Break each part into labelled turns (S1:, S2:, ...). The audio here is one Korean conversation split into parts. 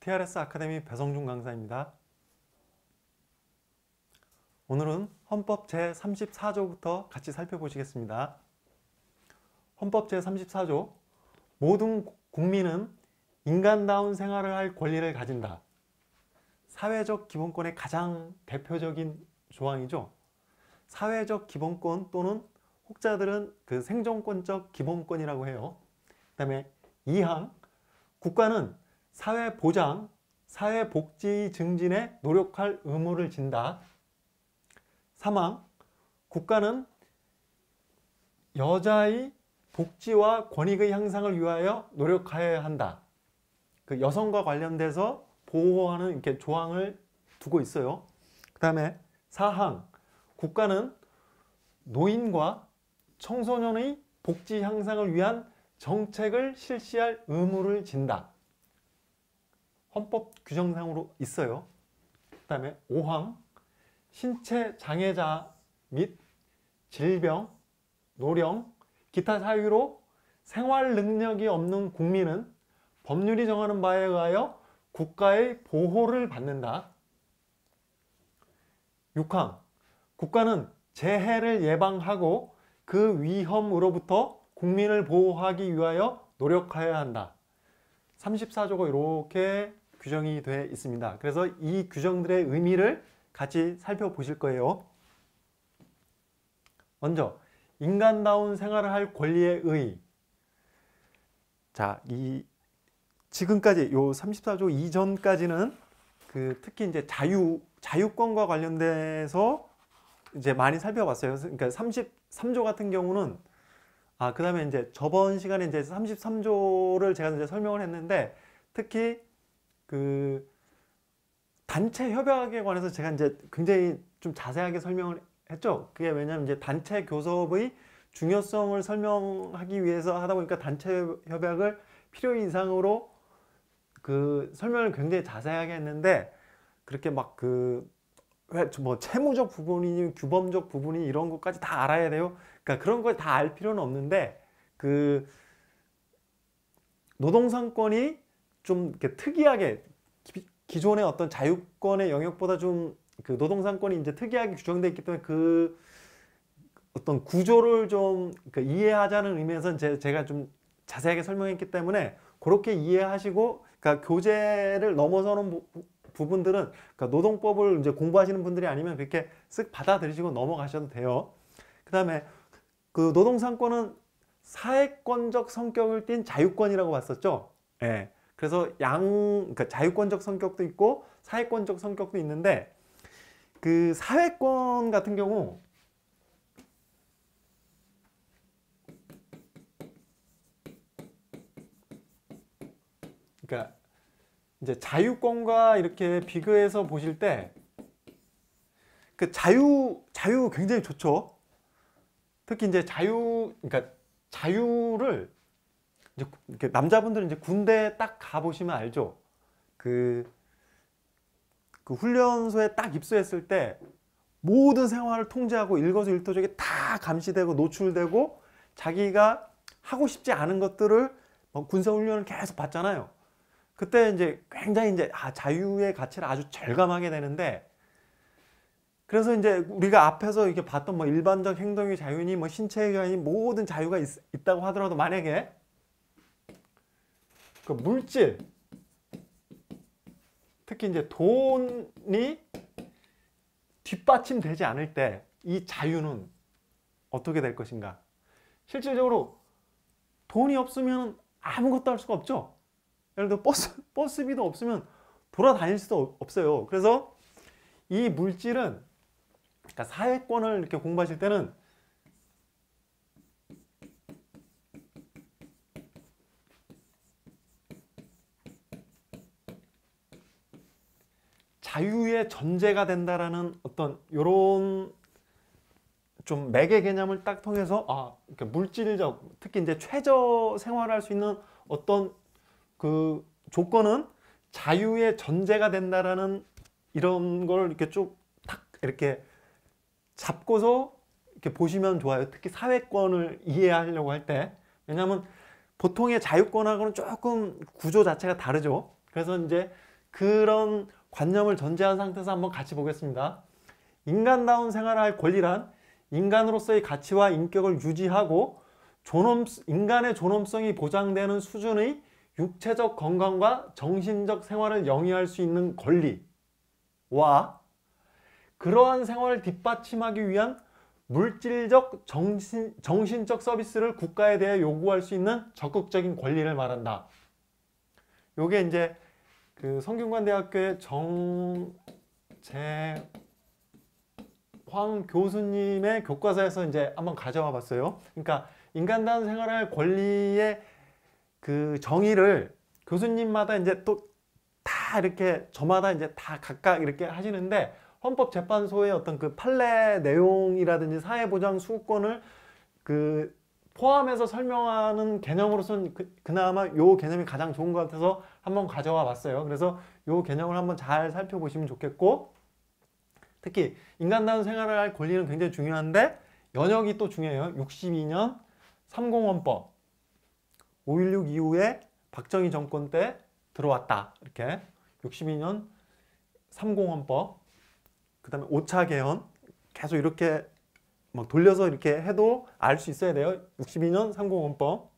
S1: TRS 아카데미 배성준 강사입니다. 오늘은 헌법 제34조부터 같이 살펴보시겠습니다. 헌법 제34조 모든 국민은 인간다운 생활을 할 권리를 가진다. 사회적 기본권의 가장 대표적인 조항이죠. 사회적 기본권 또는 혹자들은 그 생존권적 기본권이라고 해요. 그 다음에 2항 국가는 사회보장, 사회복지 증진에 노력할 의무를 진다. 3항 국가는 여자의 복지와 권익의 향상을 위하여 노력하여야 한다. 그 여성과 관련돼서 보호하는 이렇게 조항을 두고 있어요. 그 다음에 사항 국가는 노인과 청소년의 복지 향상을 위한 정책을 실시할 의무를 진다. 헌법 규정상으로 있어요. 그 다음에 5항 신체 장애자 및 질병, 노령, 기타 사유로 생활 능력이 없는 국민은 법률이 정하는 바에 의하여 국가의 보호를 받는다. 6항 국가는 재해를 예방하고 그 위험으로부터 국민을 보호하기 위하여 노력해야 한다. 34조가 이렇게 규정이 돼 있습니다. 그래서 이 규정들의 의미를 같이 살펴보실 거예요. 먼저 인간다운 생활을 할 권리의 의. 자, 이 지금까지 요 34조 이전까지는 그 특히 이제 자유 자유권과 관련돼서 이제 많이 살펴봤어요. 그러니까 33조 같은 경우는 아, 그다음에 이제 저번 시간에 이제 33조를 제가 이제 설명을 했는데 특히 그 단체 협약에 관해서 제가 이제 굉장히 좀 자세하게 설명을 했죠. 그게 왜냐면 이제 단체 교섭의 중요성을 설명하기 위해서 하다 보니까 단체 협약을 필요 이상으로 그 설명을 굉장히 자세하게 했는데 그렇게 막그 뭐 채무적 부분이니 규범적 부분이 이런 것까지 다 알아야 돼요. 그러니까 그런 걸 다 알 필요는 없는데 그 노동상권이 좀 이렇게 특이하게 기, 존의 어떤 자유권의 영역보다 좀 그 노동상권이 이제 특이하게 규정되 있기 때문에 그 어떤 구조를 좀그 이해하자는 의미에서 제가 좀 자세하게 설명했기 때문에 그렇게 이해하시고 그러니까 교재를 넘어서는 부분들은 그러니까 노동법을 이제 공부하시는 분들이 아니면 그렇게 쓱 받아들이시고 넘어가셔도 돼요. 그 다음에 그 노동상권은 사회권적 성격을 띤 자유권이라고 봤었죠. 예. 그래서 양, 그러니까 자유권적 성격도 있고 사회권적 성격도 있는데 그 사회권 같은 경우 그러니까 이제 자유권과 이렇게 비교해서 보실 때 그 자유 자유 굉장히 좋죠. 특히 이제 자유 그러니까 자유를 이제 남자분들은 이제 군대 딱가 보시면 알죠. 그, 그 훈련소에 딱 입소했을 때 모든 생활을 통제하고 일거수일투족이 다 감시되고 노출되고 자기가 하고 싶지 않은 것들을 뭐 군사훈련을 계속 받잖아요. 그때 이제 굉장히 이제 아, 자유의 가치를 아주 절감하게 되는데 그래서 이제 우리가 앞에서 이렇게 봤던 뭐 일반적 행동의 자유니 뭐 신체의 자유니 모든 자유가 있, 있다고 하더라도 만약에 그 물질 특히 이제 돈이 뒷받침되지 않을 때 이 자유는 어떻게 될 것인가? 실질적으로 돈이 없으면 아무것도 할 수가 없죠. 예를 들어 버스, 버스비도 없으면 돌아다닐 수도 없어요. 그래서 이 물질은 그러니까 사회권을 이렇게 공부하실 때는 자유의 전제가 된다라는 어떤 요런 좀 맥의 개념을 딱 통해서 아, 이렇게 물질적 특히 이제 최저 생활할 수 있는 어떤 그 조건은 자유의 전제가 된다라는 이런 걸 이렇게 쭉 탁 이렇게 잡고서 이렇게 보시면 좋아요. 특히 사회권을 이해하려고 할 때. 왜냐하면 보통의 자유권하고는 조금 구조 자체가 다르죠. 그래서 이제 그런 관념을 전제한 상태에서 한번 같이 보겠습니다. 인간다운 생활을 할 권리란 인간으로서의 가치와 인격을 유지하고 존엄, 인간의 존엄성이 보장되는 수준의 육체적 건강과 정신적 생활을 영위할 수 있는 권리와 그러한 생활을 뒷받침하기 위한 물질적 정신, 정신적 서비스를 국가에 대해 요구할 수 있는 적극적인 권리를 말한다. 요게 이제 그 성균관대학교의 정재황 교수님의 교과서에서 이제 한번 가져와 봤어요. 그러니까 인간다운 생활할 권리의 그 정의를 교수님마다 이제 또 다 이렇게 저마다 이제 다 각각 이렇게 하시는데 헌법재판소의 어떤 그 판례 내용이라든지 사회보장 수권을 그 포함해서 설명하는 개념으로서는 그, 그나마 요 개념이 가장 좋은 것 같아서 한번 가져와 봤어요. 그래서 요 개념을 한번 잘 살펴보시면 좋겠고 특히 인간다운 생활을 할 권리는 굉장히 중요한데 연역이 또 중요해요. 62년 30헌법 5.16 이후에 박정희 정권 때 들어왔다. 이렇게 62년 3공헌법그 다음에 5차 개헌 계속 이렇게 막 돌려서 이렇게 해도 알 수 있어야 돼요. 62년 3공헌법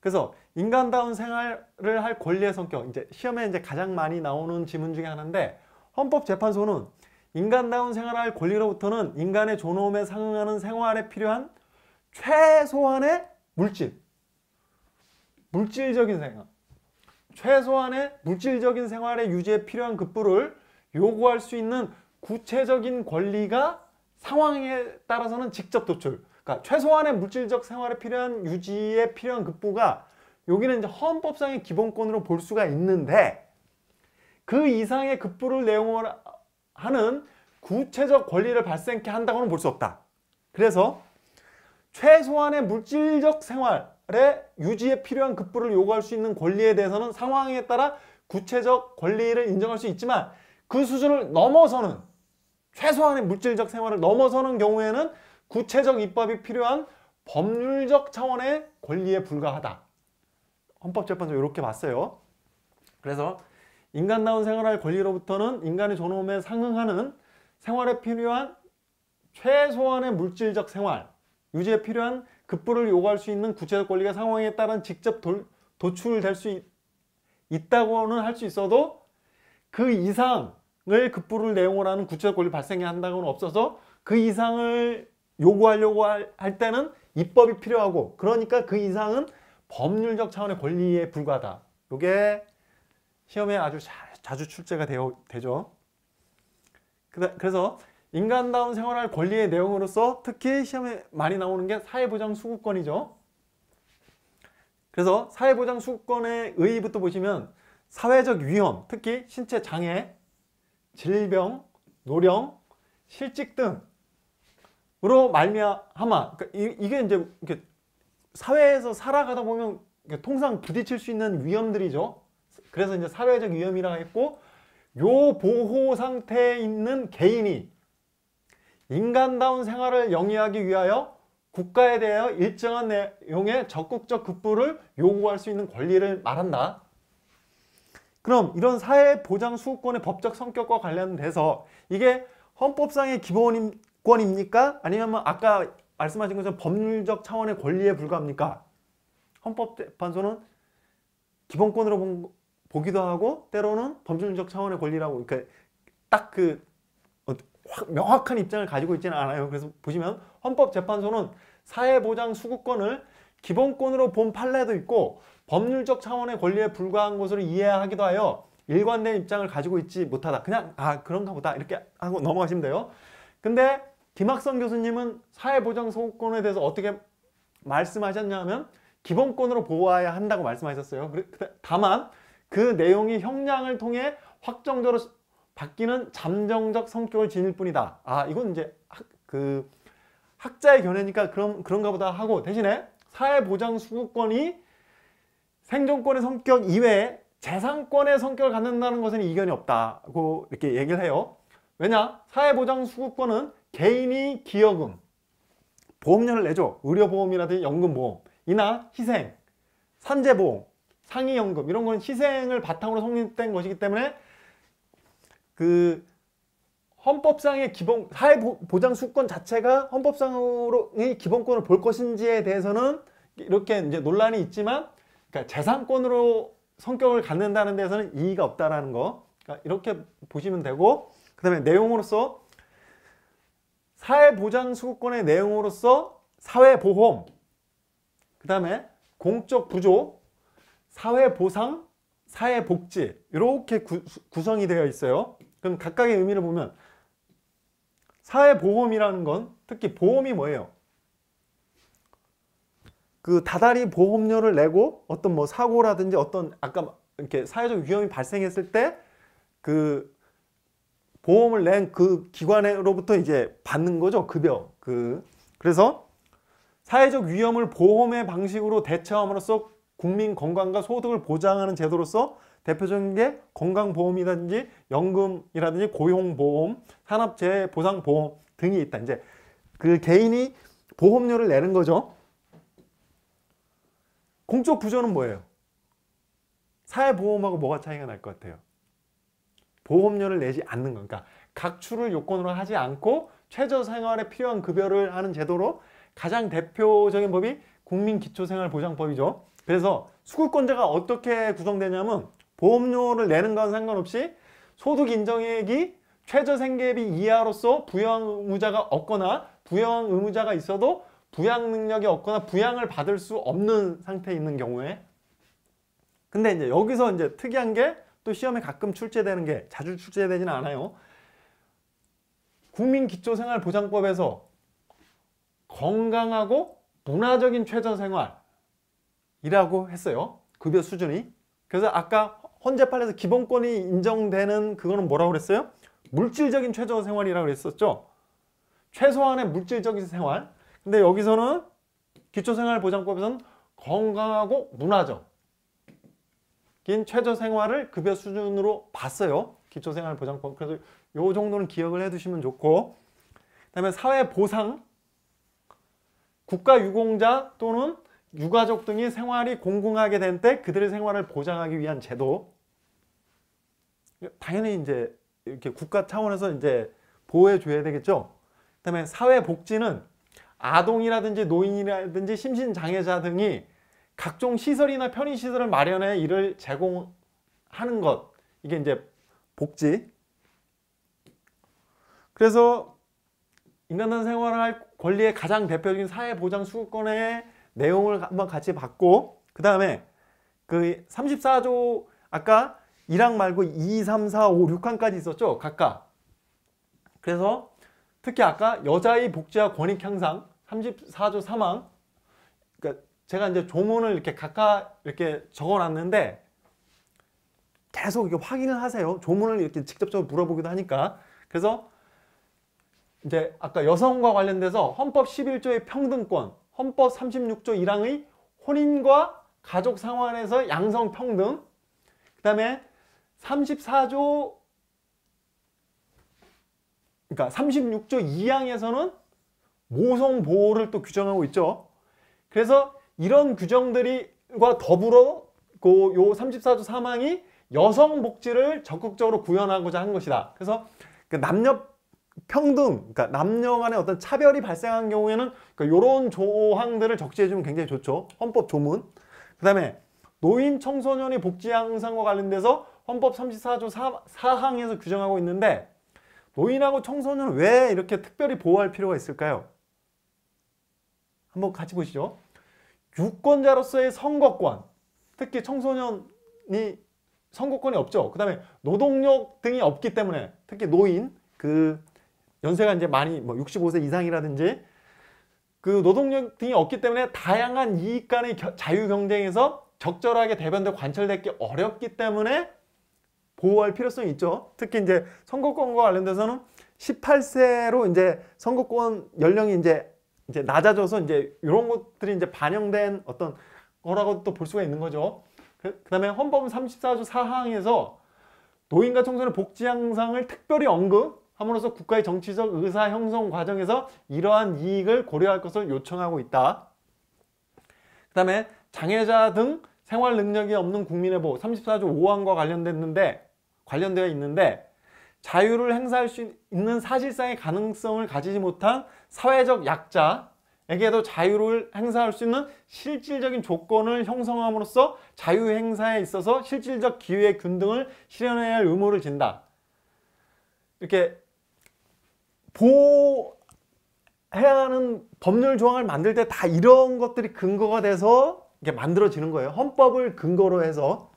S1: 그래서 인간다운 생활을 할 권리의 성격 이제 시험에 이제 가장 많이 나오는 지문 중에 하나인데 헌법재판소는 인간다운 생활할 을 권리로부터는 인간의 존엄에 상응하는 생활에 필요한 최소한의 물질 물질적인 생활 최소한의 물질적인 생활의 유지에 필요한 급부를 요구할 수 있는 구체적인 권리가 상황에 따라서는 직접 도출 그러니까 최소한의 물질적 생활에 필요한 유지에 필요한 급부가 여기는 이제 헌법상의 기본권으로 볼 수가 있는데 그 이상의 급부를 내용을 하는 구체적 권리를 발생케 한다고는 볼 수 없다. 그래서 최소한의 물질적 생활 개발의 유지에 필요한 급부를 요구할 수 있는 권리에 대해서는 상황에 따라 구체적 권리를 인정할 수 있지만 그 수준을 넘어서는 최소한의 물질적 생활을 넘어서는 경우에는 구체적 입법이 필요한 법률적 차원의 권리에 불과하다. 헌법재판소 이렇게 봤어요. 그래서 인간다운 생활할 권리로부터는 인간의 존엄에 상응하는 생활에 필요한 최소한의 물질적 생활, 유지에 필요한 급부를 요구할 수 있는 구체적 권리가 상황에 따른 직접 도, 도출될 수 있, 있다고는 할 수 있어도 그 이상을 급부를 내용으로 하는 구체적 권리 발생이 한다고는 없어서 그 이상을 요구하려고 할, 할 때는 입법이 필요하고 그러니까 그 이상은 법률적 차원의 권리에 불과하다. 이게 시험에 아주 자, 자주 출제가 되어, 되죠. 그래서 인간다운 생활할 권리의 내용으로서 특히 시험에 많이 나오는 게 사회보장 수급권이죠. 그래서 사회보장 수급권의 의의부터 보시면 사회적 위험, 특히 신체 장애, 질병, 노령, 실직 등으로 말미암아 그러니까 이게 이제 이렇게 사회에서 살아가다 보면 통상 부딪힐 수 있는 위험들이죠. 그래서 이제 사회적 위험이라 했고 요 보호 상태에 있는 개인이 인간다운 생활을 영위하기 위하여 국가에 대하여 일정한 내용의 적극적 급부를 요구할 수 있는 권리를 말한다. 그럼 이런 사회보장수급권의 법적 성격과 관련돼서 이게 헌법상의 기본권입니까? 아니면 뭐 아까 말씀하신 것처럼 법률적 차원의 권리에 불과합니까? 헌법재판소는 기본권으로 보기도 하고 때로는 법률적 차원의 권리라고 딱그 확 명확한 입장을 가지고 있지는 않아요. 그래서 보시면 헌법재판소는 사회보장 수급권을 기본권으로 본 판례도 있고 법률적 차원의 권리에 불과한 것으로 이해하기도 하여 일관된 입장을 가지고 있지 못하다. 그냥 아 그런가 보다 이렇게 하고 넘어가시면 돼요. 근데 김학선 교수님은 사회보장 수급권에 대해서 어떻게 말씀하셨냐면 하 기본권으로 보호해야 한다고 말씀하셨어요. 다만 그 내용이 형량을 통해 확정적으로 바뀌는 잠정적 성격을 지닐 뿐이다. 아 이건 이제 학, 그 학자의 견해니까 그럼 그런가 보다 하고 대신에 사회보장 수급권이 생존권의 성격 이외에 재산권의 성격을 갖는다는 것은 이견이 없다고 이렇게 얘기를 해요. 왜냐? 사회보장 수급권은 개인이 기여금, 보험료를 내죠. 의료보험이라든지 연금보험, 이나 희생, 산재보험, 상위연금 이런 건 희생을 바탕으로 성립된 것이기 때문에 그 헌법상의 기본 사회보장 수권 자체가 헌법상으로의 기본권을 볼 것인지에 대해서는 이렇게 이제 논란이 있지만 그러니까 재산권으로 성격을 갖는다는 데서는 이의가 없다라는 거 그러니까 이렇게 보시면 되고 그 다음에 내용으로서 사회보장수급권의 내용으로서 사회보험 그 다음에 공적 부조 사회보상 사회복지 이렇게 구성이 되어 있어요 그럼 각각의 의미를 보면 사회보험이라는 건 특히 보험이 뭐예요? 그 다달이 보험료를 내고 어떤 뭐 사고라든지 어떤 아까 이렇게 사회적 위험이 발생했을 때 그 보험을 낸 그 기관으로부터 이제 받는 거죠 급여 그 그래서 사회적 위험을 보험의 방식으로 대체함으로써 국민 건강과 소득을 보장하는 제도로서 대표적인 게 건강보험이라든지 연금이라든지 고용보험, 산업재해보상보험 등이 있다. 이제 그 개인이 보험료를 내는 거죠. 공적 부조는 뭐예요? 사회보험하고 뭐가 차이가 날 것 같아요? 보험료를 내지 않는 거니까 그러니까 각출을 요건으로 하지 않고 최저생활에 필요한 급여를 하는 제도로 가장 대표적인 법이 국민기초생활보장법이죠. 그래서 수급권자가 어떻게 구성되냐면 보험료를 내는 건 상관없이 소득 인정액이 최저 생계비 이하로서 부양 의무자가 없거나 부양 의무자가 있어도 부양 능력이 없거나 부양을 받을 수 없는 상태에 있는 경우에 근데 이제 여기서 이제 특이한 게 또 시험에 가끔 출제되는 게 자주 출제되지는 않아요. 국민기초생활보장법에서 건강하고 문화적인 최저생활이라고 했어요. 급여 수준이. 그래서 아까 헌재판에서 기본권이 인정되는 그거는 뭐라고 그랬어요? 물질적인 최저 생활이라고 그랬었죠. 최소한의 물질적인 생활. 근데 여기서는 기초생활보장법에서는 건강하고 문화적 긴 최저 생활을 급여 수준으로 봤어요. 기초생활보장법. 그래서 요 정도는 기억을 해두시면 좋고 그다음에 사회보상 국가유공자 또는 유가족 등이 생활이 공공하게 된 때 그들의 생활을 보장하기 위한 제도 당연히 이제 이렇게 국가 차원에서 이제 보호해 줘야 되겠죠. 그다음에 사회 복지는 아동이라든지 노인이라든지 심신장애자 등이 각종 시설이나 편의시설을 마련해 이를 제공하는 것 이게 이제 복지 그래서 인간단 생활할 권리의 가장 대표적인 사회보장수급권의 내용을 한번 같이 봤고 그 다음에 그 34조 아까 1항 말고 2, 3, 4, 5, 6항까지 있었죠. 각각. 그래서 특히 아까 여자의 복지와 권익 향상 34조 3항 그러니까 제가 이제 조문을 이렇게 각각 이렇게 적어놨는데 계속 이렇게 확인을 하세요. 조문을 이렇게 직접적으로 물어보기도 하니까. 그래서 이제 아까 여성과 관련돼서 헌법 11조의 평등권, 헌법 36조 1항의 혼인과 가족 상황에서 양성평등, 그 다음에 34조 그러니까 36조 2항에서는 모성 보호를 또 규정하고 있죠. 그래서 이런 규정들과 더불어 그요 34조 3항이 여성 복지를 적극적으로 구현하고자 한 것이다. 그래서 그 남녀 평등, 그러니까 남녀 간의 어떤 차별이 발생한 경우에는 그러니까 이런 조항들을 적시해주면 굉장히 좋죠. 헌법 조문. 그 다음에 노인 청소년의 복지 향상과 관련돼서 헌법 34조 4, 4항에서 규정하고 있는데 노인하고 청소년을왜 이렇게 특별히 보호할 필요가 있을까요? 한번 같이 보시죠. 유권자로서의 선거권, 특히 청소년이 선거권이 없죠. 그 다음에 노동력 등이 없기 때문에 특히 노인, 그 연세가 이제 많이 뭐 65세 이상이라든지 그 노동력 등이 없기 때문에 다양한 이익 간의 자유 경쟁에서 적절하게 대변되고 관철되기 어렵기 때문에 보호할 필요성이 있죠. 특히 이제 선거권과 관련돼서는 18세로 이제 선거권 연령이 이제 이제 낮아져서 이제 이런 것들이 이제 반영된 어떤 거라고 또 볼 수가 있는 거죠. 그, 다음에 헌법 34조 4항에서 노인과 청소년 복지 향상을 특별히 언급함으로써 국가의 정치적 의사 형성 과정에서 이러한 이익을 고려할 것을 요청하고 있다. 그 다음에 장애자 등 생활 능력이 없는 국민의 보호 34조 5항과 관련됐는데 관련되어 있는데 자유를 행사할 수 있는 사실상의 가능성을 가지지 못한 사회적 약자에게도 자유를 행사할 수 있는 실질적인 조건을 형성함으로써 자유 행사에 있어서 실질적 기회 의 균등을 실현해야 할 의무를 진다. 이렇게 보호해야 하는 법률 조항을 만들 때 다 이런 것들이 근거가 돼서 이게 만들어지는 거예요. 헌법을 근거로 해서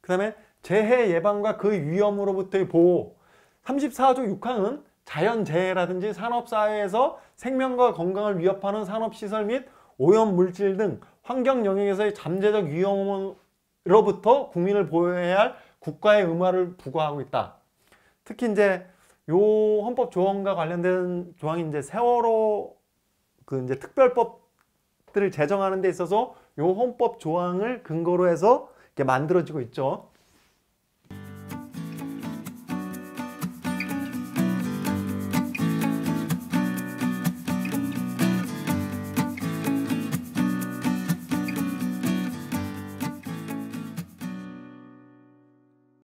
S1: 그 다음에 재해 예방과 그 위험으로부터의 보호 34조 6항은 자연재해라든지 산업사회에서 생명과 건강을 위협하는 산업시설 및 오염물질 등 환경 영역에서의 잠재적 위험으로부터 국민을 보호해야 할 국가의 의무를 부과하고 있다. 특히 이제 요 헌법 조항과 관련된 조항이 이제 세월호 그 이제 특별법들을 제정하는 데 있어서 요 헌법 조항을 근거로 해서 이렇게 만들어지고 있죠.